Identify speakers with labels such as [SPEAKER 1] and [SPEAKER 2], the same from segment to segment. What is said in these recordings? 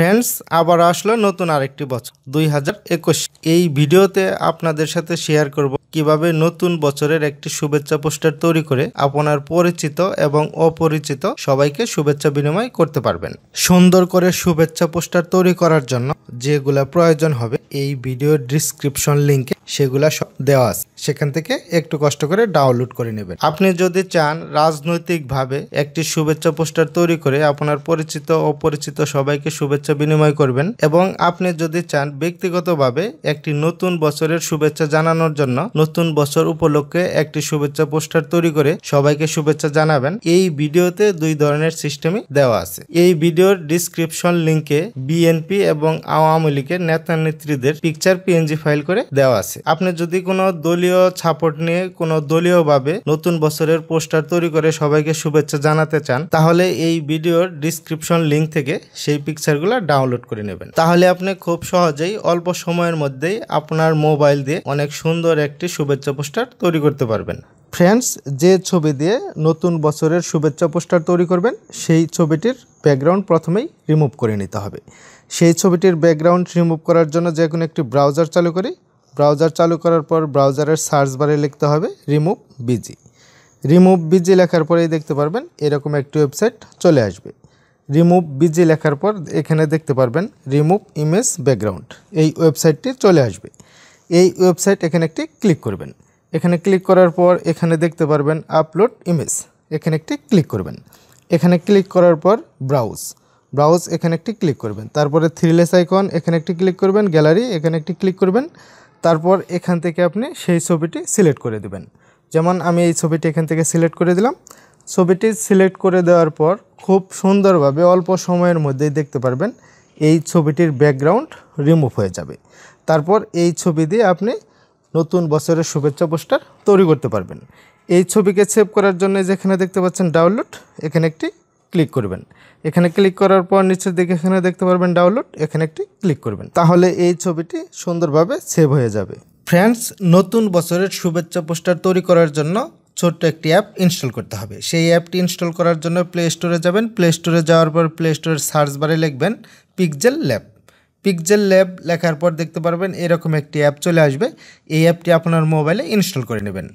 [SPEAKER 1] friends আবার আসলো নতুন আরেকটি বছর দুই এই ভিডিওতে আপনাদের সাথে শেয়ার করব কিভাবে নতুন বছরের একটি শুভেচ্ছা পোস্টার তৈরি করে আপনার পরিচিত এবং অপরিচিত সবাইকে শুভেচ্ছা বিনিময় করতে পারবেন সুন্দর করে শুভেচ্ছা পোস্টার তৈরি করার জন্য যেগুলা প্রয়োজন হবে এই ভিডিও ডিসক্রিপশন লিঙ্কে সেগুলা দেওয়া আছে সেখান থেকে একটু কষ্ট করে ডাউনলোড করে নেবেন আপনি যদি চান রাজনৈতিকভাবে একটি শুভেচ্ছা পোস্টার তৈরি করে আপনার পরিচিত অপরিচিত সবাইকে শুভেচ্ছা বিনিময় করবেন এবং আপনি যদি চান ব্যক্তিগতভাবে একটি নতুন বছরের শুভেচ্ছা জানানোর জন্য নতুন বছর উপলক্ষে একটি শুভেচ্ছা পোস্টার তৈরি করে সবাইকে শুভেচ্ছা জানাবেন এই ভিডিওতে দুই ধরনের সিস্টেমই দেওয়া আছে এই ভিডিওর ডিসক্রিপশন লিঙ্কে বিএনপি এবং আওয়ামী লীগের নেতা নেত্রীদের পিকচার পিএনজি ফাইল করে দেওয়া আছে আপনি যদি কোনো দলীয় ছাপট নিয়ে কোনো দলীয়ভাবে নতুন বছরের পোস্টার তৈরি করে সবাইকে শুভেচ্ছা জানাতে চান তাহলে এই ভিডিওর ডিসক্রিপশন লিংক থেকে সেই পিকচারগুলো অ্যাপসগুলো ডাউনলোড করে নেবেন তাহলে আপনি খুব সহজেই অল্প সময়ের মধ্যেই আপনার মোবাইল দিয়ে অনেক সুন্দর একটি শুভেচ্ছা পোস্টার তৈরি করতে পারবেন ফ্রেন্ডস যে ছবি দিয়ে নতুন বছরের শুভেচ্ছা পোস্টার তৈরি করবেন সেই ছবিটির ব্যাকগ্রাউন্ড প্রথমেই রিমুভ করে নিতে হবে সেই ছবিটির ব্যাকগ্রাউন্ড রিমুভ করার জন্য যে কোনো একটি ব্রাউজার চালু করি ব্রাউজার চালু করার পর ব্রাউজারের সার্চ বারে লিখতে হবে রিমুভ বিজি রিমুভ বিজি লেখার পরেই দেখতে পারবেন এরকম একটি ওয়েবসাইট চলে আসবে রিমুভ বিজি লেখার পর এখানে দেখতে পারবেন রিমুভ ইমেজ ব্যাকগ্রাউন্ড এই ওয়েবসাইটটি চলে আসবে এই ওয়েবসাইট এখানে একটি ক্লিক করবেন এখানে ক্লিক করার পর এখানে দেখতে পারবেন আপলোড ইমেজ এখানে একটি ক্লিক করবেন এখানে ক্লিক করার পর ব্রাউজ ব্রাউজ এখানে একটি ক্লিক করবেন তারপরে থ্রিলেস আইকন এখানে একটি ক্লিক করবেন গ্যালারি এখানে একটি ক্লিক করবেন তারপর এখান থেকে আপনি সেই ছবিটি সিলেক্ট করে দেবেন যেমন আমি এই ছবিটি এখান থেকে সিলেক্ট করে দিলাম ছবিটি সিলেক্ট করে দেওয়ার পর খুব সুন্দরভাবে অল্প সময়ের মধ্যেই দেখতে পারবেন এই ছবিটির ব্যাকগ্রাউন্ড রিমুভ হয়ে যাবে তারপর এই ছবি দিয়ে আপনি নতুন বছরের শুভেচ্ছা পোস্টার তৈরি করতে পারবেন এই ছবিকে সেভ করার জন্য যেখানে দেখতে পাচ্ছেন ডাউনলোড এখানে একটি ক্লিক করবেন এখানে ক্লিক করার পর নিচের দিকে এখানে দেখতে পারবেন ডাউনলোড এখানে একটি ক্লিক করবেন তাহলে এই ছবিটি সুন্দরভাবে সেভ হয়ে যাবে ফ্রেন্ডস নতুন বছরের শুভেচ্ছা পোস্টার তৈরি করার জন্য ছোট্ট একটি অ্যাপ ইনস্টল করতে হবে সেই অ্যাপটি ইনস্টল করার জন্য প্লে স্টোরে যাবেন প্লে স্টোরে যাওয়ার পর প্লে স্টোরের সার্চ বারে লিখবেন পিকজেল ল্যাব পিকজেল ল্যাব লেখার পর দেখতে পারবেন এরকম একটি অ্যাপ চলে আসবে এই অ্যাপটি আপনার মোবাইলে ইনস্টল করে নেবেন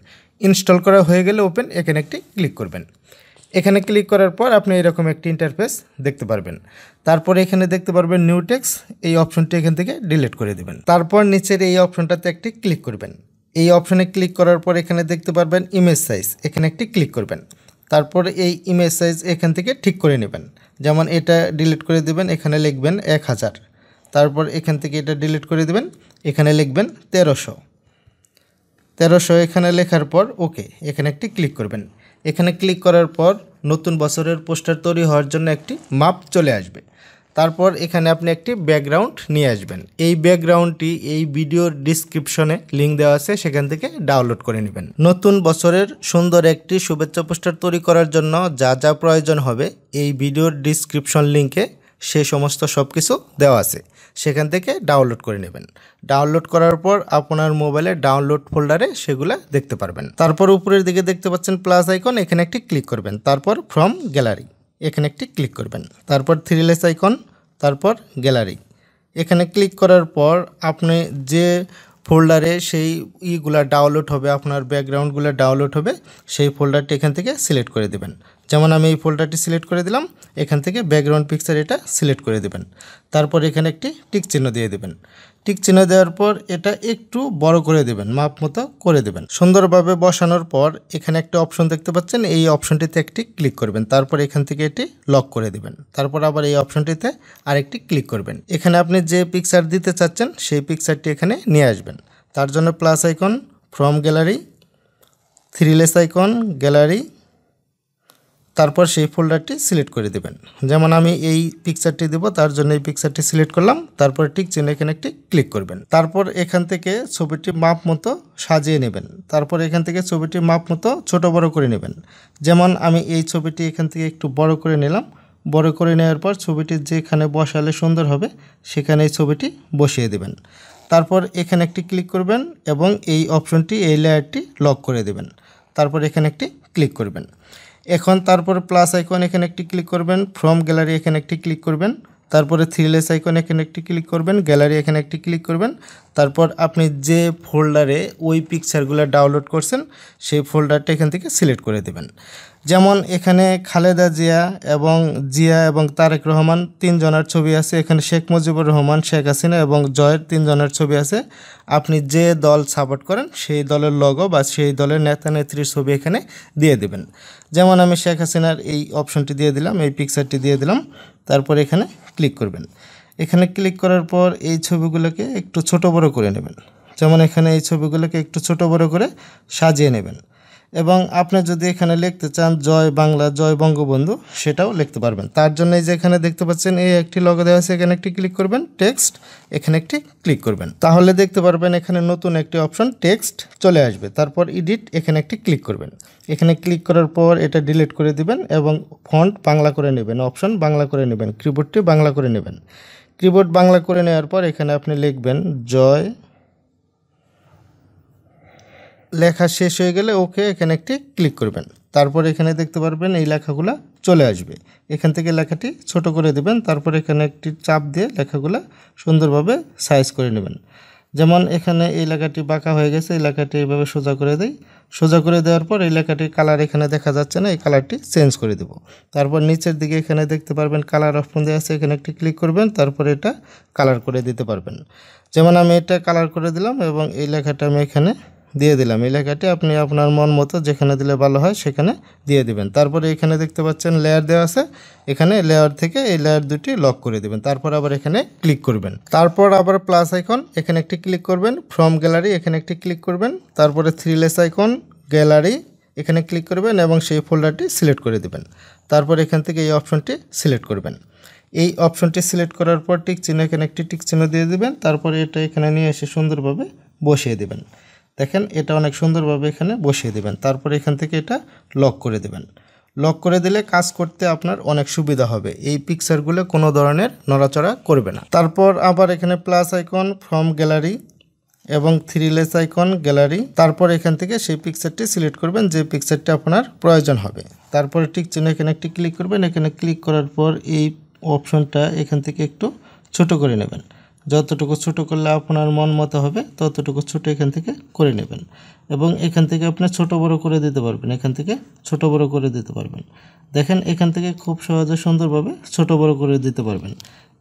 [SPEAKER 1] ইনস্টল করা হয়ে গেলে ওপেন এখানে একটি ক্লিক করবেন এখানে ক্লিক করার পর আপনি এরকম একটি ইন্টারফেস দেখতে পারবেন তারপর এখানে দেখতে পারবেন নিউ টেক্স এই অপশনটি এখান থেকে ডিলিট করে দেবেন তারপর নিচের এই অপশনটাতে একটি ক্লিক করবেন এই অপশানে ক্লিক করার পর এখানে দেখতে পারবেন ইমেজ সাইজ এখানে একটি ক্লিক করবেন তারপর এই ইমেজ সাইজ এখান থেকে ঠিক করে নেবেন যেমন এটা ডিলিট করে দেবেন এখানে লিখবেন এক হাজার তারপর এখান থেকে এটা ডিলিট করে দেবেন এখানে লিখবেন তেরোশো তেরোশো এখানে লেখার পর ওকে এখানে একটি ক্লিক করবেন এখানে ক্লিক করার পর নতুন বছরের পোস্টার তৈরি হওয়ার জন্য একটি মাপ চলে আসবে তারপর এখানে আপনি একটি ব্যাকগ্রাউন্ড নিয়ে আসবেন এই ব্যাকগ্রাউন্ডটি এই ভিডিওর ডিসক্রিপশনে লিঙ্ক দেওয়া আছে সেখান থেকে ডাউনলোড করে নেবেন নতুন বছরের সুন্দর একটি শুভেচ্ছা পোস্টার তৈরি করার জন্য যা যা প্রয়োজন হবে এই ভিডিওর ডিসক্রিপশন লিঙ্কে সে সমস্ত সব কিছু দেওয়া আছে সেখান থেকে ডাউনলোড করে নেবেন ডাউনলোড করার পর আপনার মোবাইলে ডাউনলোড ফোল্ডারে সেগুলো দেখতে পারবেন তারপর উপরের দিকে দেখতে পাচ্ছেন প্লাস আইকন এখানে একটি ক্লিক করবেন তারপর ফ্রম গ্যালারি এখানে একটি ক্লিক করবেন তারপর থ্রিলেস আইকন তারপর গ্যালারি এখানে ক্লিক করার পর আপনি যে ফোল্ডারে সেই ইগুলা ডাউনলোড হবে আপনার ব্যাকগ্রাউন্ডগুলো ডাউনলোড হবে সেই ফোল্ডারটি এখান থেকে সিলেক্ট করে দেবেন যেমন আমি এই ফোল্ডারটি সিলেক্ট করে দিলাম এখান থেকে ব্যাকগ্রাউন্ড পিকচার এটা সিলেক্ট করে দেবেন তারপর এখানে একটি টিক চিহ্ন দিয়ে দেবেন টিক চিহ্ন দেওয়ার পর এটা একটু বড় করে দেবেন মাপ মতো করে দেবেন সুন্দরভাবে বসানোর পর এখানে একটা অপশন দেখতে পাচ্ছেন এই অপশনটিতে একটি ক্লিক করবেন তারপর এখান থেকে এটি লক করে দেবেন তারপর আবার এই অপশনটিতে আরেকটি ক্লিক করবেন এখানে আপনি যে পিকচার দিতে চাচ্ছেন সেই পিকচারটি এখানে নিয়ে আসবেন তার জন্য plus icon from gallery three less icon gallery তারপর সেই ফোল্ডারটি সিলেক্ট করে দেবেন যেমন আমি এই পিকচারটি দেব তার জন্য এই পিকচারটি সিলেক্ট করলাম তারপর ঠিক চিহ্ন এখানে একটি ক্লিক করবেন তারপর এখান থেকে ছবিটি মাপ মতো সাজিয়ে নেবেন তারপর এখান থেকে ছবিটি মাপ মতো ছোটো বড় করে নেবেন যেমন আমি এই ছবিটি এখান থেকে একটু বড় করে নিলাম বড় করে নেওয়ার পর ছবিটি যেখানে বসালে সুন্দর হবে সেখানে এই ছবিটি বসিয়ে দেবেন তারপর এখানে একটি ক্লিক করবেন এবং এই অপশনটি এই লেয়ারটি লক করে দেবেন তারপর এখানে একটি ক্লিক করবেন এখন তারপর প্লাস আইকন এখানে একটি ক্লিক করবেন ফ্রম গ্যালারি এখানে একটি ক্লিক করবেন তারপরে থ্রিলে সাইকন এখানে একটি ক্লিক করবেন গ্যালারি এখানে একটি ক্লিক করবেন তারপর আপনি যে ফোল্ডারে ওই পিকচারগুলো ডাউনলোড করছেন সেই ফোল্ডারটা এখান থেকে সিলেক্ট করে দেবেন যেমন এখানে খালেদা জিয়া এবং জিয়া এবং তারেক রহমান তিনজনের ছবি আছে এখানে শেখ মুজিবুর রহমান শেখ হাসিনা এবং জয়ের তিনজনের ছবি আছে আপনি যে দল সাপোর্ট করেন সেই দলের লগো বা সেই দলের নেতা নেত্রীর ছবি এখানে দিয়ে দেবেন যেমন আমি শেখ হাসিনার এই অপশনটি দিয়ে দিলাম এই পিকচারটি দিয়ে দিলাম তারপর এখানে ক্লিক করবেন এখানে ক্লিক করার পর এই ছবিগুলোকে একটু ছোট বড় করে নেবেন যেমন এখানে এই ছবিগুলোকে একটু ছোট বড় করে সাজিয়ে নেবেন এবং আপনি যদি এখানে লিখতে চান জয় বাংলা জয় বঙ্গবন্ধু সেটাও লিখতে পারবেন তার জন্য যে এখানে দেখতে পাচ্ছেন এই একটি লগো দেওয়া আছে এখানে একটি ক্লিক করবেন টেক্সট এখানে একটি ক্লিক করবেন তাহলে দেখতে পারবেন এখানে নতুন একটি অপশন টেক্সট চলে আসবে তারপর এডিট এখানে একটি ক্লিক করবেন এখানে ক্লিক করার পর এটা ডিলিট করে দিবেন এবং ফন্ট বাংলা করে নেবেন অপশন বাংলা করে নেবেন কিবোর্ডটি বাংলা করে নেবেন কিবোর্ড বাংলা করে নেওয়ার পর এখানে আপনি লিখবেন জয় লেখা শেষ হয়ে গেলে ওকে এখানে একটি ক্লিক করবেন তারপর এখানে দেখতে পারবেন এই লেখাগুলো চলে আসবে এখান থেকে লেখাটি ছোট করে দেবেন তারপর এখানে একটি চাপ দিয়ে লেখাগুলো সুন্দরভাবে সাইজ করে নেবেন যেমন এখানে এই লেখাটি বাঁকা হয়ে গেছে এই লেখাটি এইভাবে সোজা করে দেই সোজা করে দেওয়ার পর এই লেখাটির কালার এখানে দেখা যাচ্ছে না এই কালারটি চেঞ্জ করে দেব তারপর নিচের দিকে এখানে দেখতে পারবেন কালার অফ দেওয়া আছে এখানে একটি ক্লিক করবেন তারপর এটা কালার করে দিতে পারবেন যেমন আমি এটা কালার করে দিলাম এবং এই লেখাটা আমি এখানে দিয়ে দিলাম এলাকাটি আপনি আপনার মন মতো যেখানে দিলে ভালো হয় সেখানে দিয়ে দিবেন তারপরে এখানে দেখতে পাচ্ছেন লেয়ার দেওয়া আছে এখানে লেয়ার থেকে এই লেয়ার দুটি লক করে দেবেন তারপর আবার এখানে ক্লিক করবেন তারপর আবার প্লাস আইকন এখানে একটি ক্লিক করবেন ফ্রম গ্যালারি এখানে একটি ক্লিক করবেন তারপরে থ্রিলেস আইকন গ্যালারি এখানে ক্লিক করবেন এবং সেই ফোল্ডারটি সিলেক্ট করে দেবেন তারপর এখান থেকে এই অপশনটি সিলেক্ট করবেন এই অপশনটি সিলেক্ট করার পর টিক চিহ্ন এখানে একটি টিক চিহ্ন দিয়ে দেবেন তারপরে এটা এখানে নিয়ে এসে সুন্দরভাবে বসিয়ে দেবেন দেখেন এটা অনেক সুন্দরভাবে এখানে বসিয়ে দেবেন তারপরে এখান থেকে এটা লক করে দেবেন লক করে দিলে কাজ করতে আপনার অনেক সুবিধা হবে এই পিকচারগুলো কোনো ধরনের নড়াচড়া করবে না তারপর আবার এখানে প্লাস আইকন ফ্রম গ্যালারি এবং থ্রি লেস আইকন গ্যালারি তারপর এখান থেকে সেই পিকচারটি সিলেক্ট করবেন যে পিকচারটি আপনার প্রয়োজন হবে তারপরে ঠিক চিহ্ন এখানে একটি ক্লিক করবেন এখানে ক্লিক করার পর এই অপশনটা এখান থেকে একটু ছোট করে নেবেন যতটুকু ছোটো করলে আপনার মন মতো হবে ততটুকু ছোটো এখান থেকে করে নেবেন এবং এখান থেকে আপনি ছোট বড় করে দিতে পারবেন এখান থেকে ছোট বড় করে দিতে পারবেন দেখেন এখান থেকে খুব সহজে সুন্দরভাবে ছোট বড় করে দিতে পারবেন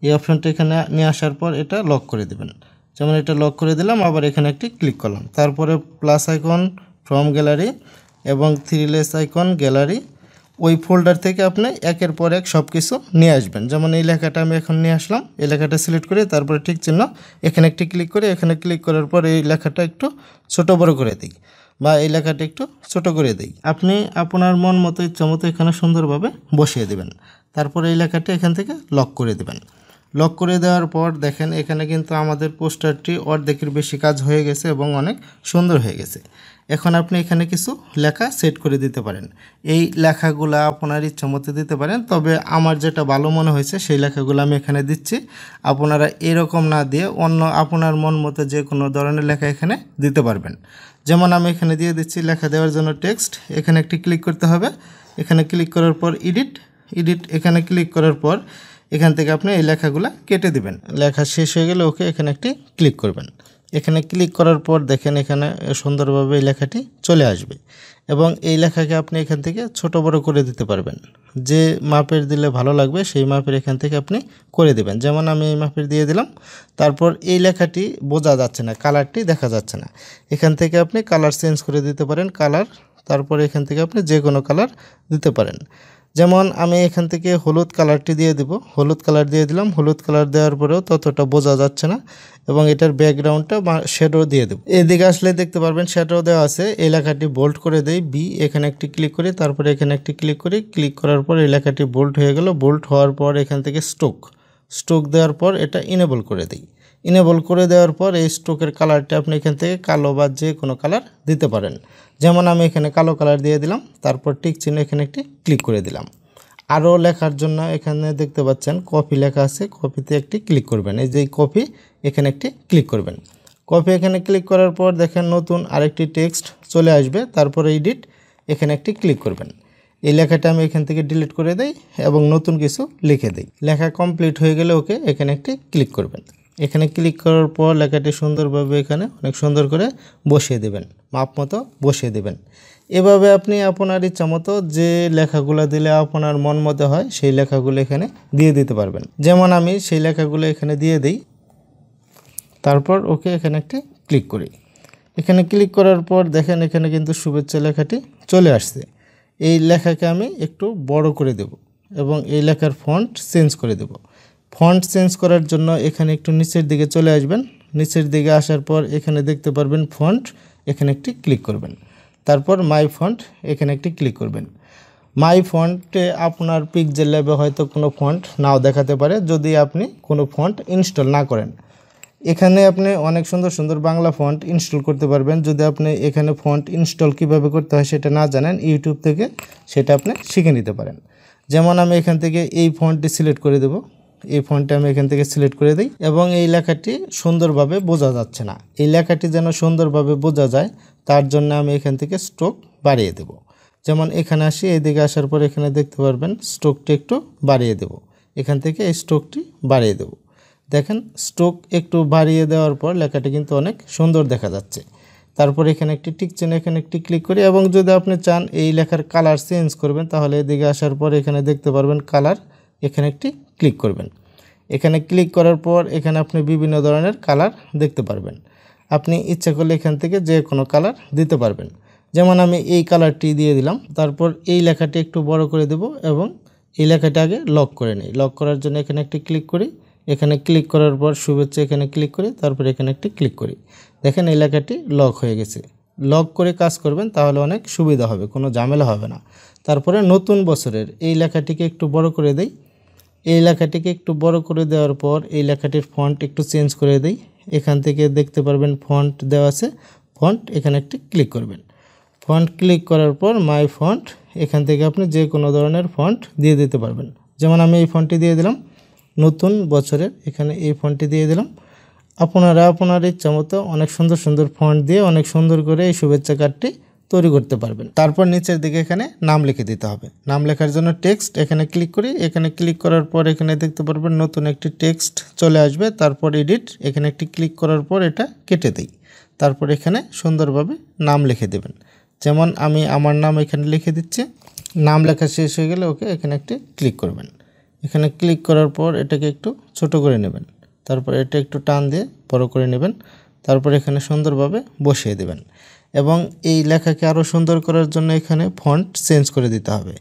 [SPEAKER 1] এই অপশনটা এখানে নিয়ে আসার পর এটা লক করে দেবেন যেমন এটা লক করে দিলাম আবার এখানে একটি ক্লিক করলাম তারপরে প্লাস আইকন ফ্রম গ্যালারি এবং থ্রি লেস আইকন গ্যালারি ওই ফোল্ডার থেকে আপনি একের পর এক সব কিছু নিয়ে আসবেন যেমন এই লেখাটা আমি এখন নিয়ে আসলাম এই লেখাটা সিলেক্ট করে তারপরে ঠিক চিহ্ন এখানে একটি ক্লিক করে এখানে ক্লিক করার পর এই লেখাটা একটু ছোট বড় করে দিই বা এই লেখাটা একটু ছোট করে দিই আপনি আপনার মন মতো ইচ্ছা মতো এখানে সুন্দরভাবে বসিয়ে দেবেন তারপরে এই লেখাটা এখান থেকে লক করে দেবেন লক করে দেওয়ার পর দেখেন এখানে কিন্তু আমাদের পোস্টারটি অর্ধেকের বেশি কাজ হয়ে গেছে এবং অনেক সুন্দর হয়ে গেছে এখন আপনি এখানে কিছু লেখা সেট করে দিতে পারেন এই লেখাগুলো আপনার মতো দিতে পারেন তবে আমার যেটা ভালো মনে হয়েছে সেই লেখাগুলো আমি এখানে দিচ্ছি আপনারা এরকম না দিয়ে অন্য আপনার মন মতো যে কোনো ধরনের লেখা এখানে দিতে পারবেন যেমন আমি এখানে দিয়ে দিচ্ছি লেখা দেওয়ার জন্য টেক্সট এখানে একটি ক্লিক করতে হবে এখানে ক্লিক করার পর এডিট এডিট এখানে ক্লিক করার পর এখান থেকে আপনি এই লেখাগুলো কেটে দিবেন লেখা শেষ হয়ে গেলে ওকে এখানে একটি ক্লিক করবেন এখানে ক্লিক করার পর দেখেন এখানে সুন্দরভাবে এই লেখাটি চলে আসবে এবং এই লেখাকে আপনি এখান থেকে ছোট বড় করে দিতে পারবেন যে মাপের দিলে ভালো লাগবে সেই মাপের এখান থেকে আপনি করে দেবেন যেমন আমি এই মাপের দিয়ে দিলাম তারপর এই লেখাটি বোঝা যাচ্ছে না কালারটি দেখা যাচ্ছে না এখান থেকে আপনি কালার চেঞ্জ করে দিতে পারেন কালার তারপরে এখান থেকে আপনি যে কোনো কালার দিতে পারেন যেমন আমি এখান থেকে হলুদ কালারটি দিয়ে দিব হলুদ কালার দিয়ে দিলাম হলুদ কালার দেওয়ার পরেও ততটা বোঝা যাচ্ছে না এবং এটার ব্যাকগ্রাউন্ডটা শ্যাডো দিয়ে দেবো এদিকে আসলে দেখতে পারবেন শ্যাডো দেওয়া আছে এলাকাটি বোল্ড করে দেই বি এখানে একটি ক্লিক করি তারপরে এখানে একটি ক্লিক করি ক্লিক করার পর এলাকাটি বোল্ড হয়ে গেল বোল্ড হওয়ার পর এখান থেকে স্টোক স্টোক দেওয়ার পর এটা ইনেবল করে দিই ইনেবল করে দেওয়ার পর এই স্ট্রোকের কালারটা আপনি এখান থেকে কালো বা যে কোনো কালার দিতে পারেন যেমন আমি এখানে কালো কালার দিয়ে দিলাম তারপর টিক চিহ্ন এখানে একটি ক্লিক করে দিলাম আরও লেখার জন্য এখানে দেখতে পাচ্ছেন কপি লেখা আছে কপিতে একটি ক্লিক করবেন এই যে কপি এখানে একটি ক্লিক করবেন কপি এখানে ক্লিক করার পর দেখেন নতুন আরেকটি টেক্সট চলে আসবে তারপরে এডিট এখানে একটি ক্লিক করবেন এই লেখাটা আমি এখান থেকে ডিলিট করে দেই এবং নতুন কিছু লিখে দিই লেখা কমপ্লিট হয়ে গেলে ওকে এখানে একটি ক্লিক করবেন এখানে ক্লিক করার পর লেখাটি সুন্দরভাবে এখানে অনেক সুন্দর করে বসিয়ে দেবেন মাপ মতো বসিয়ে দেবেন এভাবে আপনি আপনার ইচ্ছা মতো যে লেখাগুলো দিলে আপনার মন মতো হয় সেই লেখাগুলো এখানে দিয়ে দিতে পারবেন যেমন আমি সেই লেখাগুলো এখানে দিয়ে দিই তারপর ওকে এখানে একটি ক্লিক করি এখানে ক্লিক করার পর দেখেন এখানে কিন্তু শুভেচ্ছা লেখাটি চলে আসছে এই লেখাকে আমি একটু বড় করে দেব এবং এই লেখার ফন্ট চেঞ্জ করে দেবো ফন্ট চেঞ্জ করার জন্য এখানে একটু নিচের দিকে চলে আসবেন নিচের দিকে আসার পর এখানে দেখতে পারবেন ফন্ট এখানে একটি ক্লিক করবেন তারপর মাই ফন্ট এখানে একটি ক্লিক করবেন মাই ফন্টে আপনার পিকজেল ল্যাবে হয়তো কোনো ফন্ট নাও দেখাতে পারে যদি আপনি কোনো ফন্ট ইনস্টল না করেন এখানে আপনি অনেক সুন্দর সুন্দর বাংলা ফন্ট ইনস্টল করতে পারবেন যদি আপনি এখানে ফন্ট ইনস্টল কিভাবে করতে হয় সেটা না জানেন ইউটিউব থেকে সেটা আপনি শিখে নিতে পারেন যেমন আমি এখান থেকে এই ফন্টটি সিলেক্ট করে দেবো এই ফোনটা আমি এখান থেকে সিলেক্ট করে দিই এবং এই লেখাটি সুন্দরভাবে বোঝা যাচ্ছে না এই লেখাটি যেন সুন্দরভাবে বোঝা যায় তার জন্য আমি এখান থেকে স্ট্রোক বাড়িয়ে দেব যেমন এখানে আসি এদিকে আসার পর এখানে দেখতে পারবেন স্ট্রোকটি একটু বাড়িয়ে দেব এখান থেকে এই স্ট্রোকটি বাড়িয়ে দেব দেখেন স্ট্রোক একটু বাড়িয়ে দেওয়ার পর লেখাটি কিন্তু অনেক সুন্দর দেখা যাচ্ছে তারপর এখানে একটি টিক চেন এখানে একটি ক্লিক করি এবং যদি আপনি চান এই লেখার কালার চেঞ্জ করবেন তাহলে এদিকে আসার পর এখানে দেখতে পারবেন কালার এখানে একটি ক্লিক করবেন এখানে ক্লিক করার পর এখানে আপনি বিভিন্ন ধরনের কালার দেখতে পারবেন আপনি ইচ্ছা করলে এখান থেকে যে কোনো কালার দিতে পারবেন যেমন আমি এই কালারটি দিয়ে দিলাম তারপর এই লেখাটি একটু বড় করে দেব এবং এই লেখাটি আগে লক করে নিই লক করার জন্য এখানে একটি ক্লিক করি এখানে ক্লিক করার পর শুভেচ্ছা এখানে ক্লিক করি তারপর এখানে একটি ক্লিক করি দেখেন এই লেখাটি লক হয়ে গেছে লক করে কাজ করবেন তাহলে অনেক সুবিধা হবে কোনো ঝামেলা হবে না তারপরে নতুন বছরের এই লেখাটিকে একটু বড় করে দেয় এই লেখাটিকে একটু বড় করে দেওয়ার পর এই লেখাটির ফন্ট একটু চেঞ্জ করে দেই এখান থেকে দেখতে পারবেন ফন্ট দেওয়া আছে ফন্ট এখানে একটি ক্লিক করবেন ফন্ট ক্লিক করার পর মাই ফন্ট এখান থেকে আপনি যে কোনো ধরনের ফন্ট দিয়ে দিতে পারবেন যেমন আমি এই ফন্টটি দিয়ে দিলাম নতুন বছরের এখানে এই ফন্টটি দিয়ে দিলাম আপনারা আপনার ইচ্ছা মতো অনেক সুন্দর সুন্দর ফন্ট দিয়ে অনেক সুন্দর করে এই শুভেচ্ছা কার্ডটি তৈরি করতে পারবেন তারপর নিচের দিকে এখানে নাম লিখে দিতে হবে নাম লেখার জন্য টেক্সট এখানে ক্লিক করি এখানে ক্লিক করার পর এখানে দেখতে পারবেন নতুন একটি টেক্সট চলে আসবে তারপর এডিট এখানে একটি ক্লিক করার পর এটা কেটে দিই তারপর এখানে সুন্দরভাবে নাম লিখে দেবেন যেমন আমি আমার নাম এখানে লিখে দিচ্ছি নাম লেখা শেষ হয়ে গেলে ওকে এখানে একটি ক্লিক করবেন এখানে ক্লিক করার পর এটাকে একটু ছোট করে নেবেন তারপর এটা একটু টান দিয়ে বড় করে নেবেন তারপর এখানে সুন্দরভাবে বসিয়ে দেবেন এবং এই লেখাকে আরও সুন্দর করার জন্য এখানে ফন্ট চেঞ্জ করে দিতে হবে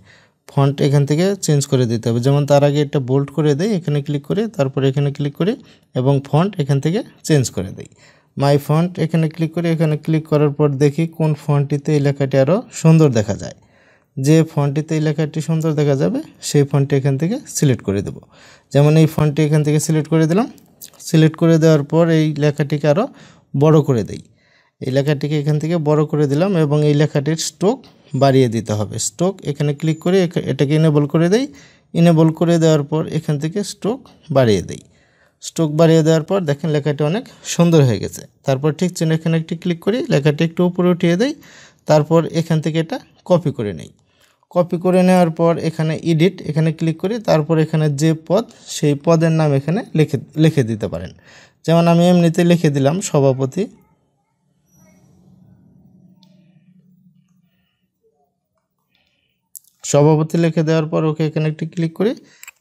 [SPEAKER 1] ফন্ট এখান থেকে চেঞ্জ করে দিতে হবে যেমন তার আগে এটা বোল্ড করে দেয় এখানে ক্লিক করে তারপর এখানে ক্লিক করে এবং ফন্ট এখান থেকে চেঞ্জ করে দেয় মাই ফন্ট এখানে ক্লিক করে এখানে ক্লিক করার পর দেখি কোন ফন্টটিতে এই লেখাটি আরও সুন্দর দেখা যায় যে ফন্টটিতে এই লেখাটি সুন্দর দেখা যাবে সেই ফন্টটি এখান থেকে সিলেক্ট করে দেব যেমন এই ফন্টটি এখান থেকে সিলেক্ট করে দিলাম সিলেক্ট করে দেওয়ার পর এই লেখাটিকে আরও বড় করে দেই এই লেখাটিকে এখান থেকে বড় করে দিলাম এবং এই লেখাটির স্ট্রোক বাড়িয়ে দিতে হবে স্টোক এখানে ক্লিক করে এটাকে ইনেবল করে দেই ইনেবল করে দেওয়ার পর এখান থেকে স্ট্রোক বাড়িয়ে দেই স্ট্রোক বাড়িয়ে দেওয়ার পর দেখেন লেখাটি অনেক সুন্দর হয়ে গেছে তারপর ঠিক চেন এখানে একটি ক্লিক করি লেখাটি একটু উপরে উঠিয়ে দেই তারপর এখান থেকে এটা কপি করে নেই কপি করে নেওয়ার পর এখানে এডিট এখানে ক্লিক করি তারপর এখানে যে পদ সেই পদের নাম এখানে লিখে লিখে দিতে পারেন যেমন আমি এমনিতে লিখে দিলাম সভাপতি সভাপতি লিখে দেওয়ার পর ওকে এখানে একটি ক্লিক করি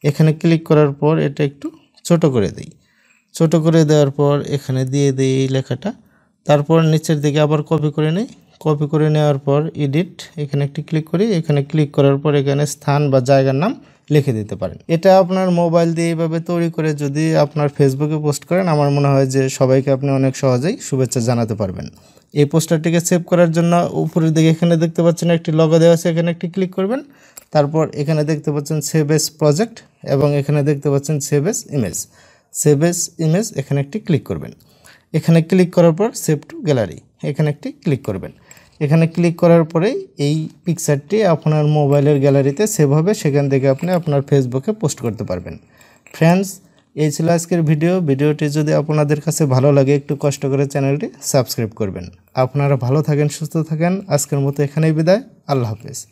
[SPEAKER 1] এখানে ক্লিক করার পর এটা একটু ছোট করে দিই ছোট করে দেওয়ার পর এখানে দিয়ে দিই এই লেখাটা তারপর নিচের দিকে আবার কপি করে নিই কপি করে নেওয়ার পর এডিট এখানে একটি ক্লিক করি এখানে ক্লিক করার পর এখানে স্থান বা জায়গার নাম লিখে দিতে পারেন এটা আপনার মোবাইল দিয়ে এইভাবে তৈরি করে যদি আপনার ফেসবুকে পোস্ট করেন আমার মনে হয় যে সবাইকে আপনি অনেক সহজেই শুভেচ্ছা জানাতে পারবেন এই পোস্টারটিকে সেভ করার জন্য উপরের দিকে এখানে দেখতে পাচ্ছেন একটি লগো দেওয়া আছে এখানে একটি ক্লিক করবেন তারপর এখানে দেখতে পাচ্ছেন সেভ এস প্রজেক্ট এবং এখানে দেখতে পাচ্ছেন save as image save as image এখানে একটি ক্লিক করবেন এখানে ক্লিক করার পর সেভ টু গ্যালারি এখানে একটি ক্লিক করবেন এখানে ক্লিক করার পরেই এই পিকচারটি আপনার মোবাইলের গ্যালারিতে সেভ হবে সেখান থেকে আপনি আপনার ফেসবুকে পোস্ট করতে পারবেন ফ্রেন্ডস এই ছিল আজকের ভিডিও ভিডিওটি যদি আপনাদের কাছে ভালো লাগে একটু কষ্ট করে চ্যানেলটি সাবস্ক্রাইব করবেন আপনারা ভালো থাকেন সুস্থ থাকেন আজকের মতো এখানেই বিদায় আল্লাহ হাফিজ